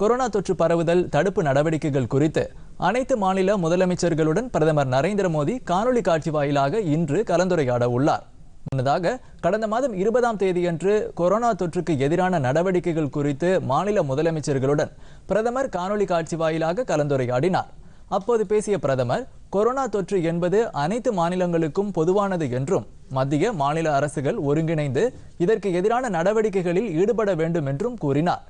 corona தொற்று பரவுதல் தடுப்பு நடவடிக்கைகள் குறித்து அனைத்து மாநில முதலமைச்சர்களுடன் பிரதமர் நரேந்திர மோடி காணொலி காட்சி வாயிலாக இன்று கலந்துரையாட உள்ளார் முன்னதாக கடந்த மாதம் இருபதாம் தேதியன்று கொரோனா தொற்றுக்கு எதிரான நடவடிக்கைகள் குறித்து மாநில முதலமைச்சர்களுடன் பிரதமர் காணொலி காட்சி வாயிலாக கலந்துரையாடினார் அப்போது பேசிய பிரதமர் கொரோனா தொற்று என்பது அனைத்து மாநிலங்களுக்கும் பொதுவானது என்றும் மத்திய மாநில அரசுகள் ஒருங்கிணைந்து இதற்கு எதிரான நடவடிக்கைகளில் ஈடுபட வேண்டும் என்றும் கூறினார்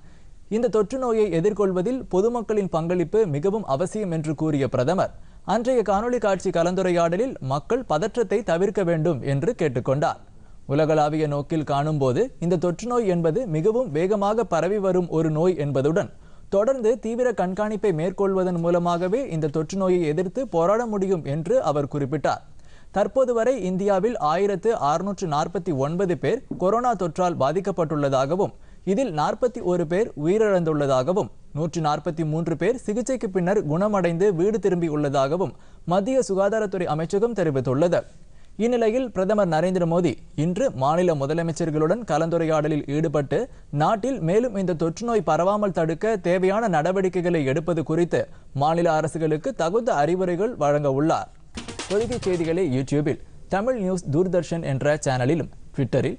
இந்த தொற்று நோயை எதிர்கொள்வதில் பொதுமக்களின் பங்களிப்பு மிகவும் அவசியம் என்று கூறிய பிரதமர் அன்றைய காணொலி காட்சி கலந்துரையாடலில் மக்கள் பதற்றத்தை தவிர்க்க வேண்டும் என்று கேட்டுக்கொண்டார் உலகளாவிய நோக்கில் காணும்போது இந்த தொற்று நோய் என்பது மிகவும் வேகமாக பரவி வரும் ஒரு நோய் என்பதுடன் தொடர்ந்து தீவிர கண்காணிப்பை மேற்கொள்வதன் மூலமாகவே இந்த தொற்று நோயை எதிர்த்து போராட முடியும் என்று அவர் குறிப்பிட்டார் தற்போது வரை இந்தியாவில் ஆயிரத்து அறுநூற்று நாற்பத்தி ஒன்பது பேர் கொரோனா தொற்றால் பாதிக்கப்பட்டுள்ளதாகவும் இதில் நாற்பத்தி ஒரு பேர் உயிரிழந்துள்ளதாகவும் நூற்றி நாற்பத்தி மூன்று பேர் சிகிச்சைக்கு பின்னர் குணமடைந்து வீடு திரும்பியுள்ளதாகவும் மத்திய சுகாதாரத்துறை அமைச்சகம் தெரிவித்துள்ளது இந்நிலையில் பிரதமர் நரேந்திர மோடி இன்று மாநில முதலமைச்சர்களுடன் கலந்துரையாடலில் ஈடுபட்டு நாட்டில் மேலும் இந்த தொற்றுநோய் பரவாமல் தடுக்க தேவையான நடவடிக்கைகளை எடுப்பது குறித்து மாநில அரசுகளுக்கு தகுந்த அறிவுரைகள் வழங்க உள்ளார் பொதுகை செய்திகளை யூடியூபில் தமிழ் நியூஸ் தூர்தர்ஷன் என்ற சேனலிலும் ட்விட்டரில்